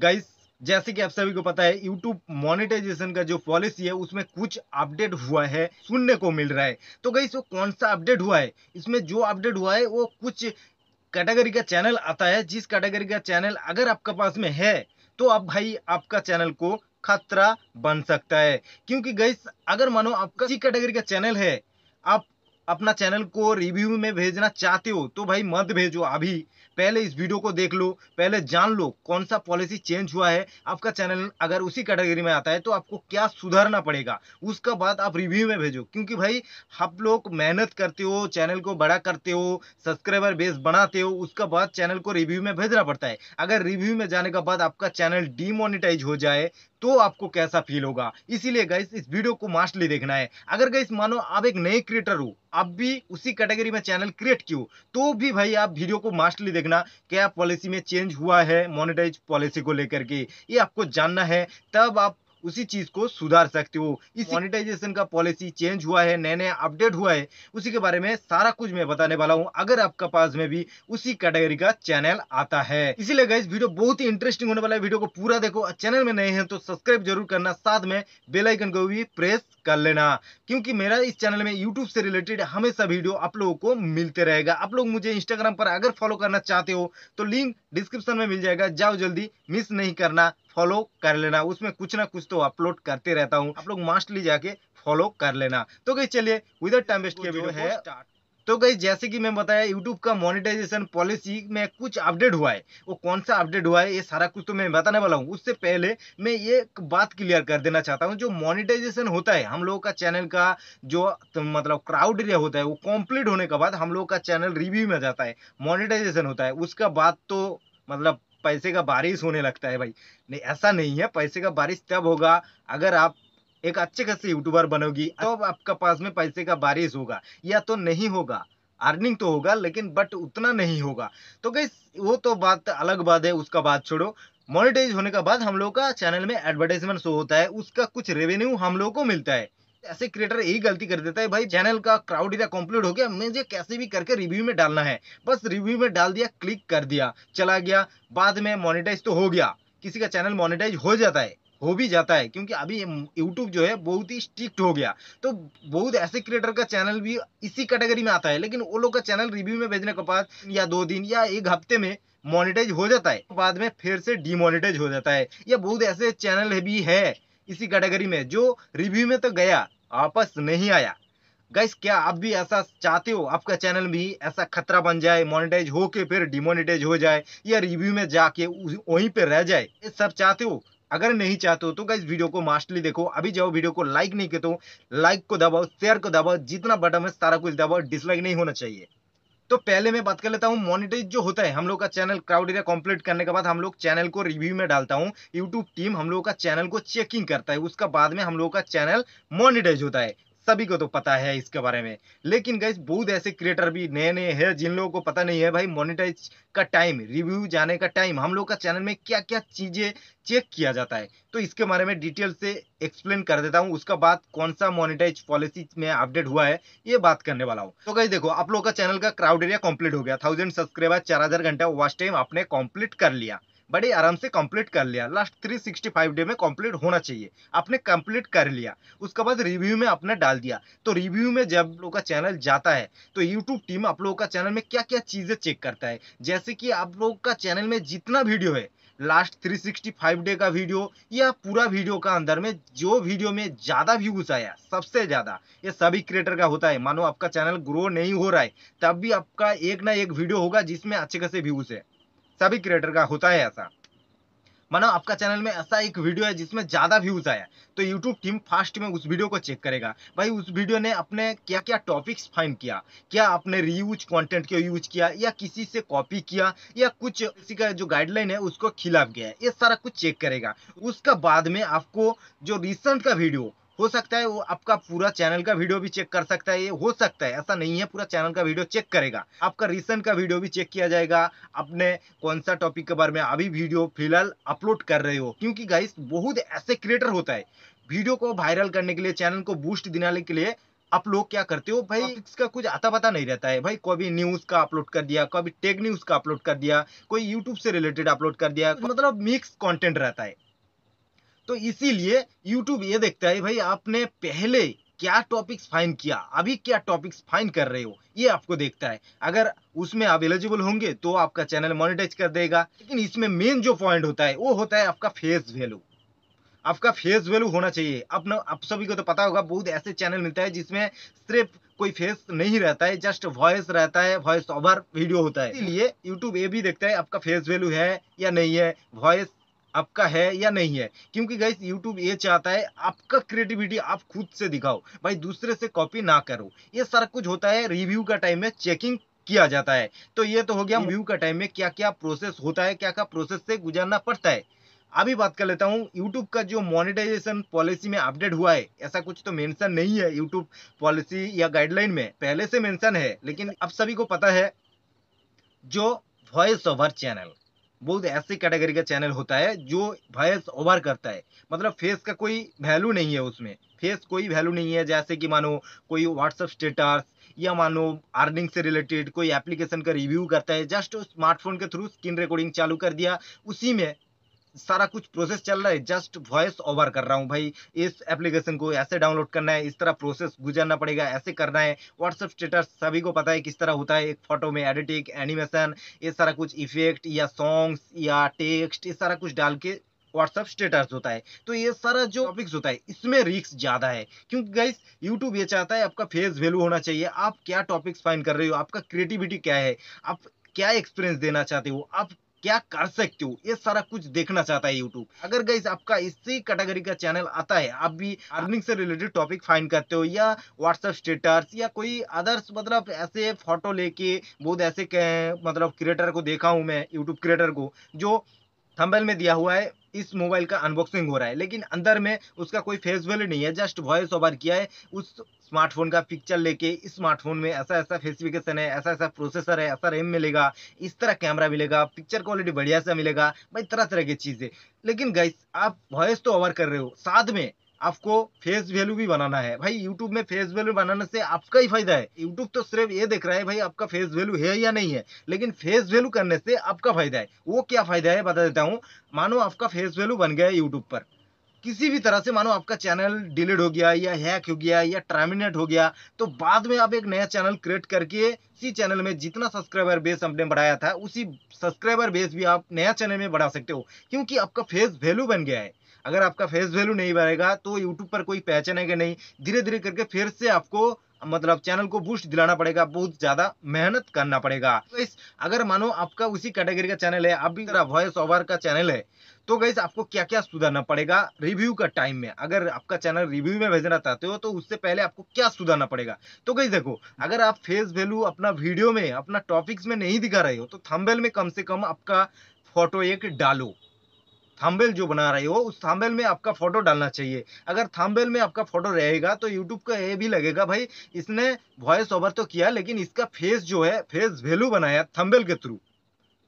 Guys जैसे कि आप सभी को पता है यूट्यूब मोनिटाइजेशन का जो पॉलिसी है उसमें कुछ अपडेट हुआ है सुनने को मिल रहा है तो गाइस वो कौन सा अपडेट हुआ है इसमें जो अपडेट हुआ है वो कुछ कैटेगरी का चैनल आता है जिस कैटेगरी का चैनल अगर आपके पास में है तो आप भाई आपका चैनल को खतरा बन सकता है क्योंकि गई अगर मानो आपका कैटेगरी का चैनल है आप अपना चैनल को रिव्यू में भेजना चाहते हो तो भाई मत भेजो अभी पहले इस वीडियो को देख लो पहले जान लो कौन सा पॉलिसी चेंज हुआ है आपका चैनल अगर उसी कैटेगरी में आता है तो आपको क्या सुधारना पड़ेगा उसका बाद आप रिव्यू में भेजो क्योंकि भाई आप लोग मेहनत करते हो चैनल को बड़ा करते हो सब्सक्राइबर बेस बनाते हो उसका बाद चैनल को रिव्यू में भेजना पड़ता है अगर रिव्यू में जाने का बाद आपका चैनल डिमोनिटाइज हो जाए तो आपको कैसा फील होगा इसीलिए गैस इस वीडियो को मास्टली देखना है अगर गैस मानो आप एक नए क्रिएटर हो आप भी उसी कैटेगरी में चैनल क्रिएट किए तो भी भाई आप वीडियो को मास्टली देखना क्या पॉलिसी में चेंज हुआ है मोनिटाइज पॉलिसी को लेकर के ये आपको जानना है तब आप उसी चीज़ को सुधार सकते हो इस मोनिटाइजेशन का पॉलिसी चेंज हुआ है नए नए अपडेट हुआ है उसी के बारे में सारा कुछ मैं बताने वाला हूँ अगर आपका पास में भी उसी कैटेगरी का चैनल आता है इसीलिए इस वीडियो बहुत ही इंटरेस्टिंग होने वाला है वीडियो को पूरा देखो चैनल में नए हैं तो सब्सक्राइब जरूर करना साथ में बेलाइकन को भी प्रेस कर लेना क्योंकि मेरा इस चैनल में यूट्यूब से रिलेटेड हमेशा वीडियो आप लोगों को मिलते रहेगा आप लोग मुझे इंस्टाग्राम पर अगर फॉलो करना चाहते हो तो लिंक डिस्क्रिप्शन में मिल जाएगा जाओ जल्दी मिस नहीं करना फॉलो कर लेना उसमें कुछ ना कुछ तो अपलोड करते रहता हूँ आप लोग मास्टली जाके फॉलो कर लेना तो कहीं चलिए विदर टाइम वेस्ट के वीडियो है तो गई जैसे कि मैं बताया YouTube का मोनिटाइजेशन पॉलिसी में कुछ अपडेट हुआ है वो कौन सा अपडेट हुआ है ये सारा कुछ तो मैं बताने वाला हूँ उससे पहले मैं ये बात क्लियर कर देना चाहता हूँ जो मोनिटाइजेशन होता है हम लोगों का चैनल का जो तो मतलब क्राउड एरिया होता है वो कंप्लीट होने के बाद हम लोगों का चैनल रिव्यू में जाता है मोनिटाइजेशन होता है उसका बात तो मतलब पैसे का बारिश होने लगता है भाई नहीं ऐसा नहीं है पैसे का बारिश तब होगा अगर आप एक अच्छे खासे यूट्यूबर बनोगी तो आपका पास में पैसे का बारिश होगा या तो नहीं होगा अर्निंग तो होगा लेकिन बट उतना नहीं होगा तो कई वो तो बात अलग बात है उसका बात छोड़ो मोनिटाइज होने के बाद हम लोग का चैनल में एडवर्टाइजमेंट शो होता है उसका कुछ रेवेन्यू हम लोग को मिलता है ऐसे क्रिएटर यही गलती कर देता है भाई चैनल का क्राउड इधर कंप्लीट हो गया मुझे कैसे भी करके रिव्यू में डालना है बस रिव्यू में डाल दिया क्लिक कर दिया चला गया बाद में मोनिटाइज तो हो गया किसी का चैनल मोनिटाइज हो जाता है हो भी जाता है क्योंकि अभी YouTube जो है बहुत ही स्ट्रिक्ट हो गया तो बहुत ऐसे क्रिएटर का चैनल भी इसी कैटेगरी में आता है लेकिन वो लोग का चैनल रिव्यू में भेजने के बाद या दो दिन या एक हफ्ते में मोनिटाइज हो जाता है बाद में फिर से डीमोनिटाइज हो जाता है या बहुत ऐसे चैनल भी है इसी कैटेगरी में जो रिव्यू में तो गया वापस नहीं आया गैस क्या आप भी ऐसा चाहते हो आपका चैनल भी ऐसा खतरा बन जाए मोनिटाइज हो के फिर डिमोनिटाइज हो जाए या रिव्यू में जाके वहीं पे रह जाए ये सब चाहते हो अगर नहीं चाहते हो तो गैस वीडियो को मास्टली देखो अभी जाओ वीडियो को लाइक नहीं करते हो लाइक को दबाओ शेयर को दबाओ जितना बटन है सारा कुछ दबाओ डिसलाइक नहीं होना चाहिए तो पहले मैं बात कर लेता हूँ मोनिटाइज जो होता है हम लोग का चैनल क्राउड एरिया कंप्लीट करने के बाद हम लोग चैनल को रिव्यू में डालता हूँ यूट्यूब टीम हम लोग का चैनल को चेकिंग करता है उसका बाद में हम लोग का चैनल मोनिटाइज होता है सभी को तो पता है इसके बारे में लेकिन गैस बहुत ऐसे क्रिएटर भी नए नए हैं जिन लोगों को पता नहीं है भाई मोनिटाइज का टाइम रिव्यू जाने का टाइम हम लोग का चैनल में क्या क्या चीज़ें चेक किया जाता है तो इसके बारे में डिटेल से एक्सप्लेन कर देता हूँ उसका बाद कौन सा मोनिटाइज पॉलिसी में अपडेट हुआ है ये बात करने वाला हूँ तो गई देखो आप लोग का चैनल का क्राउड एरिया कंप्लीट हो गया थाउजेंड सब्सक्राइबर चार घंटा वॉच टाइम आपने कॉम्प्लीट कर लिया बड़े आराम से कंप्लीट कर लिया लास्ट 365 डे में कंप्लीट होना चाहिए आपने कंप्लीट कर लिया उसके बाद रिव्यू में आपने डाल दिया तो रिव्यू में जब लोग का चैनल जाता है तो यूट्यूब टीम आप लोगों का चैनल में क्या क्या चीज़ें चेक करता है जैसे कि आप लोग का चैनल में जितना वीडियो है लास्ट 365 डे का वीडियो या पूरा वीडियो का अंदर में जो वीडियो में ज़्यादा व्यूज आया सबसे ज़्यादा ये सभी क्रिएटर का होता है मानो आपका चैनल ग्रो नहीं हो रहा है तब भी आपका एक ना एक वीडियो होगा जिसमें अच्छे खासे व्यूज है सभी क्रिएटर का होता है ऐसा मानो आपका चैनल में ऐसा एक वीडियो है जिसमें ज़्यादा व्यूज़ आया तो यूट्यूब टीम फास्ट में उस वीडियो को चेक करेगा भाई उस वीडियो ने अपने क्या क्या टॉपिक्स फाइंड किया क्या आपने रीयूज कंटेंट को यूज किया या किसी से कॉपी किया या कुछ किसी का जो गाइडलाइन है उसको खिलाफ गया ये सारा कुछ चेक करेगा उसका बाद में आपको जो रिसेंट का वीडियो हो सकता है वो आपका पूरा चैनल का वीडियो भी चेक कर सकता है ये हो सकता है ऐसा नहीं है पूरा चैनल का वीडियो चेक करेगा आपका रिसेंट का वीडियो भी चेक किया जाएगा अपने कौन सा टॉपिक के बारे में अभी वीडियो फिलहाल अपलोड कर रहे हो क्योंकि गाइस बहुत ऐसे क्रिएटर होता है वीडियो को वायरल करने के लिए चैनल को बूस्ट दिलाने के लिए आप लोग क्या करते हो भाई इसका कुछ आता पता नहीं रहता है भाई कभी न्यूज का अपलोड कर दिया कभी टेक न्यूज का अपलोड कर दिया कोई यूट्यूब से रिलेटेड अपलोड कर दिया मतलब मिक्स कंटेंट रहता है तो इसीलिए यूट्यूब ये देखता है भाई आपने पहले क्या टॉपिक्स फाइन किया अभी क्या टॉपिक्स फाइन कर रहे हो ये आपको देखता है अगर उसमें आप एलिजिबल होंगे तो आपका चैनल मोनिटाइज कर देगा लेकिन इसमें मेन जो पॉइंट होता है वो होता है आपका फेस वैल्यू आपका फेस वैल्यू होना चाहिए अपना आप सभी को तो पता होगा बहुत ऐसे चैनल मिलता है जिसमें सिर्फ कोई फेस नहीं रहता है जस्ट वॉइस रहता है वॉइस ओवर वीडियो होता है इसलिए यूट्यूब ये भी देखता है आपका फेस वैल्यू है या नहीं है वॉइस आपका है या नहीं है क्योंकि गाइस यूट्यूब ये चाहता है आपका क्रिएटिविटी आप खुद से दिखाओ भाई दूसरे से कॉपी ना करो ये सारा कुछ होता है रिव्यू का टाइम में चेकिंग किया जाता है तो ये तो हो गया रिव्यू हम्म। का टाइम में क्या क्या प्रोसेस होता है क्या क्या प्रोसेस से गुजरना पड़ता है अभी बात कर लेता हूँ YouTube का जो मोनिटाइजेशन पॉलिसी में अपडेट हुआ है ऐसा कुछ तो मेंशन नहीं है YouTube पॉलिसी या गाइडलाइन में पहले से मेंशन है लेकिन अब सभी को पता है जो वॉइस ओवर चैनल बहुत ऐसे कैटेगरी का चैनल होता है जो वॉयस ओवर करता है मतलब फेस का कोई वैल्यू नहीं है उसमें फेस कोई वैल्यू नहीं है जैसे कि मानो कोई व्हाट्सअप स्टेटस या मानो अर्निंग से रिलेटेड कोई एप्लीकेशन का रिव्यू करता है जस्ट स्मार्टफोन के थ्रू स्क्रीन रिकॉर्डिंग चालू कर दिया उसी में सारा कुछ प्रोसेस चल रहा है जस्ट वॉइस ओवर कर रहा हूँ भाई इस एप्लीकेशन को ऐसे डाउनलोड करना है इस तरह प्रोसेस गुजरना पड़ेगा ऐसे करना है व्हाट्सअप स्टेटस सभी को पता है किस तरह होता है एक फोटो में एडिटिंग एनिमेशन ये सारा कुछ इफेक्ट या सॉन्ग्स या टेक्स्ट ये सारा कुछ डाल के व्हाट्सअप स्टेटस होता है तो ये सारा जो टॉपिक्स होता है इसमें रिक्स ज़्यादा है क्योंकि गाइस यूट्यूब ये चाहता है आपका फेस वैल्यू होना चाहिए आप क्या टॉपिक्स फाइन कर रहे हो आपका क्रिएटिविटी क्या है आप क्या एक्सपीरियंस देना चाहते हो आप क्या कर सकते हो ये सारा कुछ देखना चाहता है यूट्यूब अगर गाइज आपका इसी कैटेगरी का चैनल आता है आप भी अर्निंग से रिलेटेड टॉपिक फाइंड करते हो या व्हाट्सएप स्टेटस या कोई अदर्स मतलब ऐसे फोटो लेके बहुत ऐसे मतलब क्रिएटर को देखा हूँ मैं यूट्यूब क्रिएटर को जो थंबल में दिया हुआ है इस मोबाइल का अनबॉक्सिंग हो रहा है लेकिन अंदर में उसका कोई फेस वैल्यू नहीं है जस्ट वॉइस ओवर किया है उस स्मार्टफोन का पिक्चर लेके स्मार्टफोन में ऐसा ऐसा फेसिफिकेशन है ऐसा ऐसा प्रोसेसर है ऐसा रैम मिलेगा इस तरह कैमरा मिलेगा पिक्चर क्वालिटी बढ़िया सा मिलेगा भाई तरह तरह की चीज़ें लेकिन गाइस आप वॉइस तो ओवर कर रहे हो साथ में आपको फेस वैल्यू भी बनाना है भाई यूट्यूब में फेस वैल्यू बनाने से आपका ही फायदा है यूट्यूब तो सिर्फ ये देख रहा है भाई आपका फेस वैल्यू है या नहीं है लेकिन फेस वैल्यू करने से आपका फायदा है वो क्या फायदा है बता देता हूँ मानो आपका फेस वैल्यू बन गया है यूट्यूब पर किसी भी तरह से मानो आपका चैनल डिलीट हो गया या हैक हो गया या टर्मिनेट हो गया तो बाद में आप एक नया चैनल क्रिएट करके इसी चैनल में जितना सब्सक्राइबर बेस हमने बढ़ाया था उसी सब्सक्राइबर बेस भी आप नया चैनल में बढ़ा सकते हो क्योंकि आपका फेस वैल्यू बन गया है अगर आपका फेस वैल्यू नहीं बढ़ेगा तो यूट्यूब पर कोई कि नहीं धीरे धीरे करके फिर से आपको मतलब चैनल को बूस्ट दिलाना पड़ेगा बहुत ज्यादा मेहनत करना पड़ेगा तो इस अगर मानो आपका उसी कैटेगरी का चैनल है अभी वॉइस ओवर का चैनल है तो गैस आपको क्या क्या सुधारना पड़ेगा रिव्यू का टाइम में अगर आपका चैनल रिव्यू में भेजना चाहते हो तो उससे पहले आपको क्या सुधारना पड़ेगा तो गई देखो अगर आप फेस वैल्यू अपना वीडियो में अपना टॉपिक्स में नहीं दिखा रहे हो तो थम्बेल में कम से कम आपका फोटो एक डालो थंबनेल जो बना रहे हो उस थंबनेल में आपका फोटो डालना चाहिए अगर थाम्बेल में आपका फोटो रहेगा तो यूट्यूब का ये भी लगेगा भाई इसने वॉइस ओवर तो किया लेकिन इसका फेस जो है फेस वैल्यू बनाया थम्बेल के थ्रू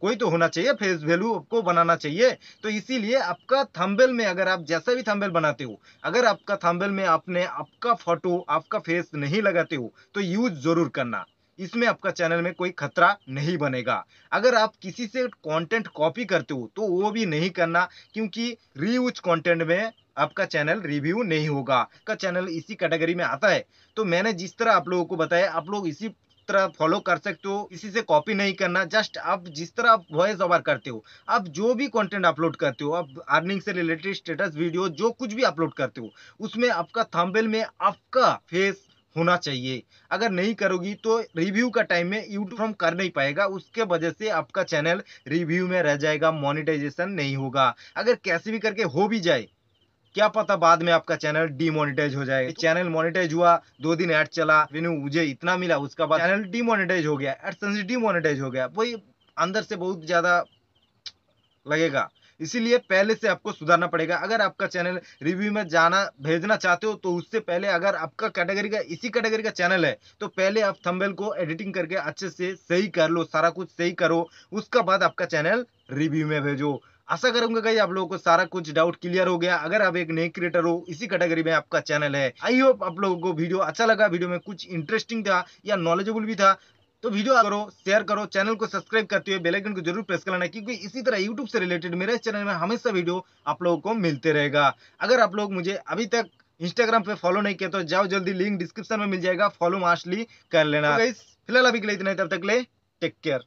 कोई तो होना चाहिए फेस वैल्यू आपको बनाना चाहिए तो इसीलिए आपका थम्बेल में अगर आप जैसा भी थम्बेल बनाते हो अगर आपका थम्बेल में आपने आपका फोटो आपका फेस नहीं लगाते हो तो यूज जरूर करना इसमें आपका चैनल में कोई खतरा नहीं बनेगा अगर आप किसी से कंटेंट कॉपी करते हो तो वो भी नहीं करना क्योंकि रीयूज कंटेंट में आपका चैनल रिव्यू नहीं होगा आपका चैनल इसी कैटेगरी में आता है तो मैंने जिस तरह आप लोगों को बताया आप लोग इसी तरह फॉलो कर सकते हो किसी से कॉपी नहीं करना जस्ट आप जिस तरह आप वॉइस ओवर करते हो आप जो भी कंटेंट अपलोड करते हो आप अर्निंग से रिलेटेड स्टेटस वीडियो जो कुछ भी अपलोड करते हो उसमें आपका थंबनेल में आपका फेस होना चाहिए अगर नहीं करोगी तो रिव्यू का टाइम में यूट्यूब कर नहीं पाएगा उसके वजह से आपका चैनल रिव्यू में रह जाएगा मोनिटाइजेशन नहीं होगा अगर कैसे भी करके हो भी जाए क्या पता बाद में आपका चैनल डीमोनेटाइज हो जाए चैनल मोनेटाइज हुआ दो दिन ऐड चला मुझे इतना मिला उसका बाद चैनल डीमोनेटाइज हो गया एडसेंस डीमोनेटाइज हो गया वही अंदर से बहुत ज़्यादा लगेगा इसीलिए पहले से आपको सुधारना पड़ेगा अगर आपका चैनल रिव्यू में जाना भेजना चाहते हो तो उससे पहले अगर आपका कैटेगरी का इसी कैटेगरी का चैनल है तो पहले आप थंबनेल को एडिटिंग करके अच्छे से सही कर लो सारा कुछ सही करो उसका बाद आपका चैनल रिव्यू में भेजो आशा करूंगा कहीं आप लोगों को सारा कुछ डाउट क्लियर हो गया अगर आप एक नए क्रिएटर हो इसी कैटेगरी में आपका चैनल है आई होप आप लोगों को वीडियो अच्छा लगा वीडियो में कुछ इंटरेस्टिंग था या नॉलेजेबल भी था तो वीडियो करो शेयर करो चैनल को सब्सक्राइब करते हुए बेलाइकन को जरूर प्रेस कर लेना क्योंकि इसी तरह यूट्यूब से रिलेटेड मेरे चैनल में हमेशा वीडियो आप लोगों को मिलते रहेगा अगर आप लोग मुझे अभी तक इंस्टाग्राम पे फॉलो नहीं किया तो जाओ जल्दी लिंक डिस्क्रिप्शन में मिल जाएगा फॉलो मास्टली कर लेना तो फिलहाल अभी के लिए इतना तब तक ले टेक केयर